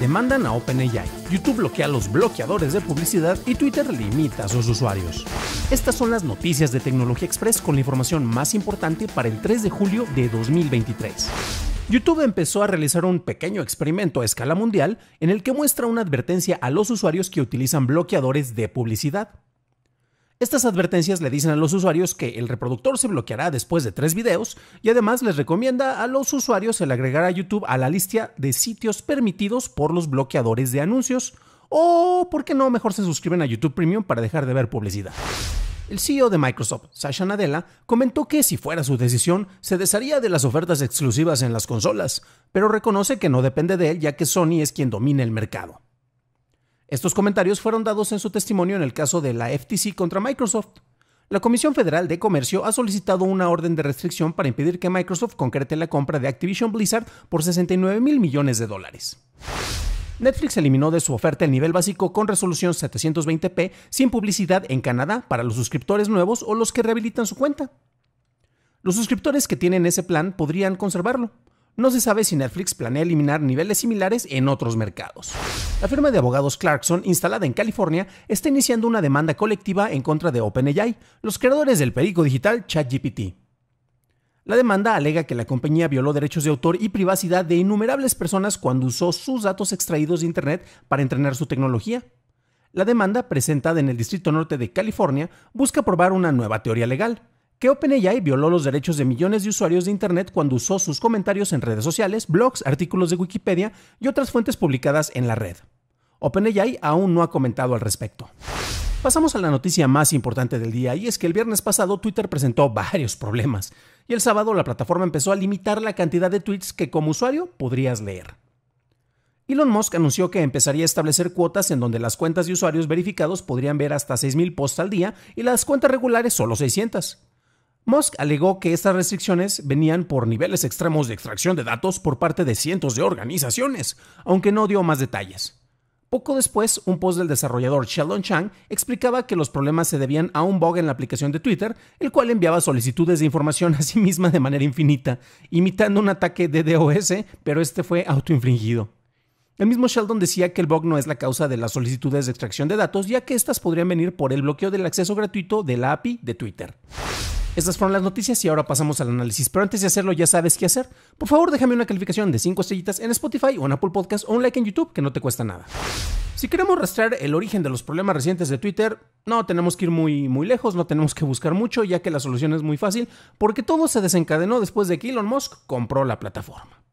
demandan a OpenAI. YouTube bloquea los bloqueadores de publicidad y Twitter limita a sus usuarios. Estas son las noticias de Tecnología Express con la información más importante para el 3 de julio de 2023. YouTube empezó a realizar un pequeño experimento a escala mundial en el que muestra una advertencia a los usuarios que utilizan bloqueadores de publicidad. Estas advertencias le dicen a los usuarios que el reproductor se bloqueará después de tres videos y además les recomienda a los usuarios el agregar a YouTube a la lista de sitios permitidos por los bloqueadores de anuncios o, por qué no, mejor se suscriben a YouTube Premium para dejar de ver publicidad. El CEO de Microsoft, Sasha Nadella, comentó que si fuera su decisión, se desharía de las ofertas exclusivas en las consolas, pero reconoce que no depende de él ya que Sony es quien domina el mercado. Estos comentarios fueron dados en su testimonio en el caso de la FTC contra Microsoft. La Comisión Federal de Comercio ha solicitado una orden de restricción para impedir que Microsoft concrete la compra de Activision Blizzard por 69 mil millones de dólares. Netflix eliminó de su oferta el nivel básico con resolución 720p sin publicidad en Canadá para los suscriptores nuevos o los que rehabilitan su cuenta. Los suscriptores que tienen ese plan podrían conservarlo. No se sabe si Netflix planea eliminar niveles similares en otros mercados. La firma de abogados Clarkson, instalada en California, está iniciando una demanda colectiva en contra de OpenAI, los creadores del perico digital ChatGPT. La demanda alega que la compañía violó derechos de autor y privacidad de innumerables personas cuando usó sus datos extraídos de Internet para entrenar su tecnología. La demanda, presentada en el Distrito Norte de California, busca probar una nueva teoría legal, que OpenAI violó los derechos de millones de usuarios de Internet cuando usó sus comentarios en redes sociales, blogs, artículos de Wikipedia y otras fuentes publicadas en la red. OpenAI aún no ha comentado al respecto. Pasamos a la noticia más importante del día y es que el viernes pasado Twitter presentó varios problemas y el sábado la plataforma empezó a limitar la cantidad de tweets que como usuario podrías leer. Elon Musk anunció que empezaría a establecer cuotas en donde las cuentas de usuarios verificados podrían ver hasta 6.000 posts al día y las cuentas regulares solo 600. Musk alegó que estas restricciones venían por niveles extremos de extracción de datos por parte de cientos de organizaciones, aunque no dio más detalles. Poco después, un post del desarrollador Sheldon Chang explicaba que los problemas se debían a un bug en la aplicación de Twitter, el cual enviaba solicitudes de información a sí misma de manera infinita, imitando un ataque de DOS, pero este fue autoinfringido. El mismo Sheldon decía que el bug no es la causa de las solicitudes de extracción de datos, ya que estas podrían venir por el bloqueo del acceso gratuito de la API de Twitter. Estas fueron las noticias y ahora pasamos al análisis. Pero antes de hacerlo, ya sabes qué hacer. Por favor, déjame una calificación de 5 estrellitas en Spotify o en Apple Podcast o un like en YouTube, que no te cuesta nada. Si queremos rastrear el origen de los problemas recientes de Twitter, no tenemos que ir muy, muy lejos, no tenemos que buscar mucho, ya que la solución es muy fácil, porque todo se desencadenó después de que Elon Musk compró la plataforma.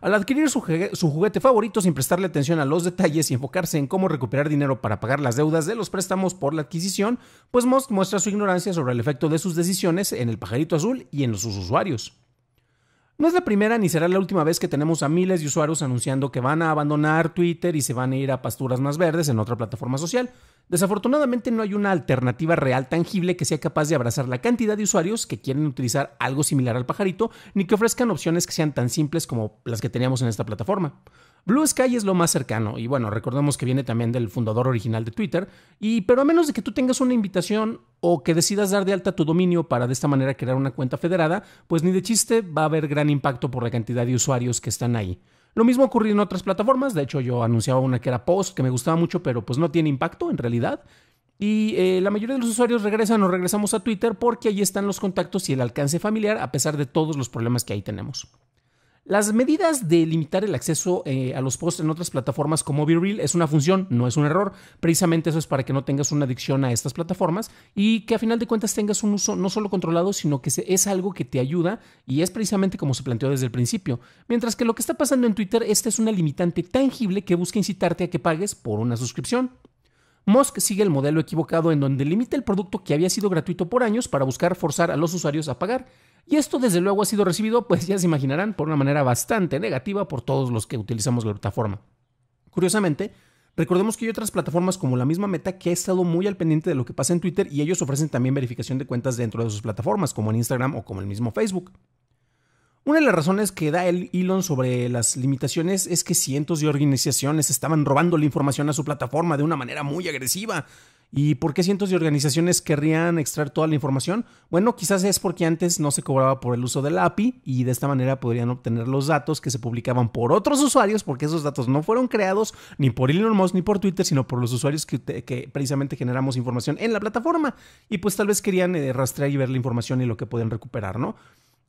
Al adquirir su, juguete favorito sin prestarle atención a los detalles y enfocarse en cómo recuperar dinero para pagar las deudas de los préstamos por la adquisición, pues Musk muestra su ignorancia sobre el efecto de sus decisiones en el pajarito azul y en sus usuarios. No es la primera ni será la última vez que tenemos a miles de usuarios anunciando que van a abandonar Twitter y se van a ir a pasturas más verdes en otra plataforma social. Desafortunadamente no hay una alternativa real tangible que sea capaz de abrazar la cantidad de usuarios que quieren utilizar algo similar al pajarito, ni que ofrezcan opciones que sean tan simples como las que teníamos en esta plataforma. Blue Sky es lo más cercano y bueno, recordemos que viene también del fundador original de Twitter, y pero a menos de que tú tengas una invitación o que decidas dar de alta tu dominio para de esta manera crear una cuenta federada, pues ni de chiste va a haber gran impacto por la cantidad de usuarios que están ahí. Lo mismo ocurrió en otras plataformas, de hecho yo anunciaba una que era Post, que me gustaba mucho, pero pues no tiene impacto en realidad. Y eh, la mayoría de los usuarios regresan o regresamos a Twitter porque ahí están los contactos y el alcance familiar a pesar de todos los problemas que ahí tenemos. Las medidas de limitar el acceso eh, a los posts en otras plataformas como BeReal es una función, no es un error. Precisamente eso es para que no tengas una adicción a estas plataformas y que a final de cuentas tengas un uso no solo controlado, sino que es algo que te ayuda y es precisamente como se planteó desde el principio. Mientras que lo que está pasando en Twitter, esta es una limitante tangible que busca incitarte a que pagues por una suscripción. Musk sigue el modelo equivocado en donde limita el producto que había sido gratuito por años para buscar forzar a los usuarios a pagar. Y esto desde luego ha sido recibido, pues ya se imaginarán, por una manera bastante negativa por todos los que utilizamos la plataforma. Curiosamente, recordemos que hay otras plataformas como la misma Meta que ha estado muy al pendiente de lo que pasa en Twitter y ellos ofrecen también verificación de cuentas dentro de sus plataformas, como en Instagram o como el mismo Facebook. Una de las razones que da el Elon sobre las limitaciones es que cientos de organizaciones estaban robando la información a su plataforma de una manera muy agresiva. ¿Y por qué cientos de organizaciones querrían extraer toda la información? Bueno, quizás es porque antes no se cobraba por el uso del API y de esta manera podrían obtener los datos que se publicaban por otros usuarios, porque esos datos no fueron creados ni por Elon Musk ni por Twitter, sino por los usuarios que, que precisamente generamos información en la plataforma. Y pues tal vez querían eh, rastrear y ver la información y lo que pueden recuperar, ¿no?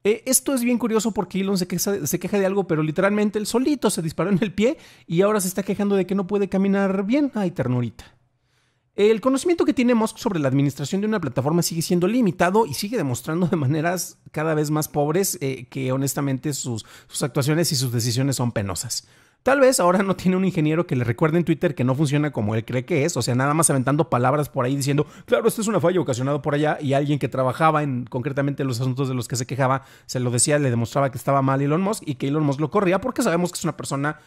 Eh, esto es bien curioso porque Elon se queja, de algo, pero literalmente él solito se disparó en el pie y ahora se está quejando de que no puede caminar bien. Ay, ternurita. El conocimiento que tiene Musk sobre la administración de una plataforma sigue siendo limitado y sigue demostrando de maneras cada vez más pobres eh, que honestamente sus actuaciones y sus decisiones son penosas. Tal vez ahora no tiene un ingeniero que le recuerde en Twitter que no funciona como él cree que es, o sea, nada más aventando palabras por ahí diciendo, claro, esto es una falla ocasionada por allá, y alguien que trabajaba en concretamente los asuntos de los que se quejaba, se lo decía, le demostraba que estaba mal Elon Musk y que Elon Musk lo corría porque sabemos que es una persona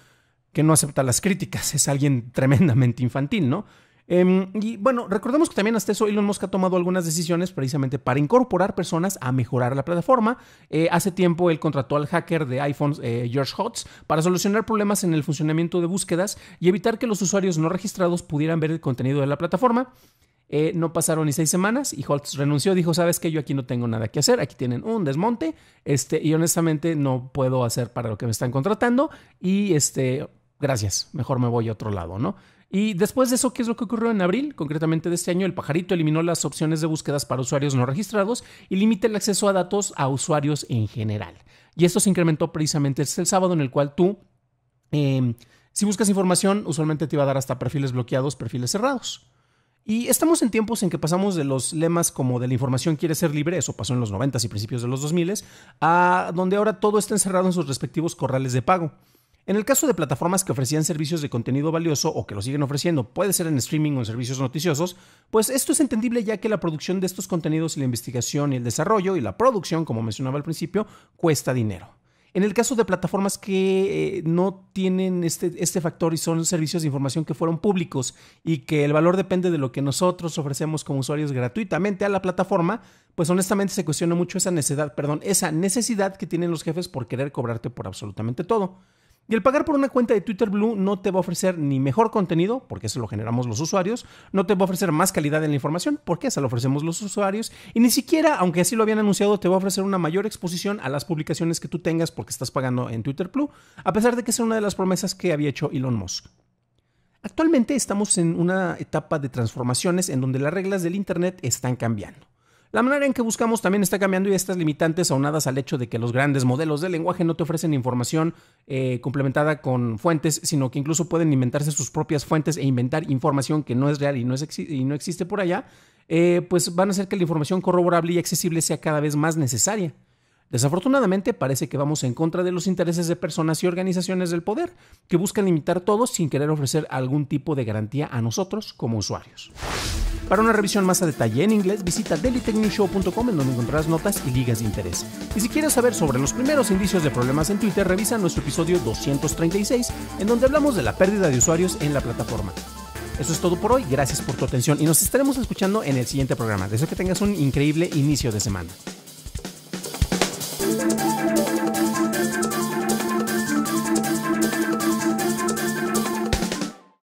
que no acepta las críticas, es alguien tremendamente infantil, ¿no? Em, y bueno, recordemos que también hasta eso Elon Musk ha tomado algunas decisiones precisamente para incorporar personas a mejorar la plataforma. Eh, hace tiempo él contrató al hacker de iPhone eh, George Hotz para solucionar problemas en el funcionamiento de búsquedas y evitar que los usuarios no registrados pudieran ver el contenido de la plataforma. Eh, no pasaron ni seis semanas y Holtz renunció. Dijo: Sabes que yo aquí no tengo nada que hacer. Aquí tienen un desmonte. Este, y honestamente no puedo hacer para lo que me están contratando. Y este, gracias. Mejor me voy a otro lado, ¿no? Y después de eso, ¿qué es lo que ocurrió en abril? Concretamente de este año, el pajarito eliminó las opciones de búsquedas para usuarios no registrados y limita el acceso a datos a usuarios en general. Y esto se incrementó precisamente este el sábado en el cual tú, em, si buscas información, usualmente te va a dar hasta perfiles bloqueados, perfiles cerrados. Y estamos en tiempos en que pasamos de los lemas como de la información quiere ser libre, eso pasó en los 90s y principios de los 2000, a donde ahora todo está encerrado en sus respectivos corrales de pago. En el caso de plataformas que ofrecían servicios de contenido valioso o que lo siguen ofreciendo, puede ser en streaming o en servicios noticiosos, pues esto es entendible ya que la producción de estos contenidos y la investigación y el desarrollo y la producción, como mencionaba al principio, cuesta dinero. En el caso de plataformas que eh, no tienen este, este, factor y son servicios de información que fueron públicos y que el valor depende de lo que nosotros ofrecemos como usuarios gratuitamente a la plataforma, pues honestamente se cuestiona mucho esa necesidad, perdón, esa necesidad que tienen los jefes por querer cobrarte por absolutamente todo. Y el pagar por una cuenta de Twitter Blue no te va a ofrecer ni mejor contenido, porque eso lo generamos los usuarios, no te va a ofrecer más calidad en la información, porque esa lo ofrecemos los usuarios, y ni siquiera, aunque así lo habían anunciado, te va a ofrecer una mayor exposición a las publicaciones que tú tengas porque estás pagando en Twitter Blue, a pesar de que es una de las promesas que había hecho Elon Musk. Actualmente estamos en una etapa de transformaciones en donde las reglas del Internet están cambiando. La manera en que buscamos también está cambiando y estas limitantes aunadas al hecho de que los grandes modelos de lenguaje no te ofrecen información eh, complementada con fuentes, sino que incluso pueden inventarse sus propias fuentes e inventar información que no es real y no, existe por allá, eh, pues van a hacer que la información corroborable y accesible sea cada vez más necesaria. Desafortunadamente parece que vamos en contra de los intereses de personas y organizaciones del poder, que buscan limitar todo sin querer ofrecer algún tipo de garantía a nosotros como usuarios. Para una revisión más a detalle en inglés, visita dailytechnewshow.com en donde encontrarás notas y ligas de interés. Y si quieres saber sobre los primeros indicios de problemas en Twitter, revisa nuestro episodio 236, en donde hablamos de la pérdida de usuarios en la plataforma. Eso es todo por hoy, gracias por tu atención y nos estaremos escuchando en el siguiente programa. Deseo que tengas un increíble inicio de semana.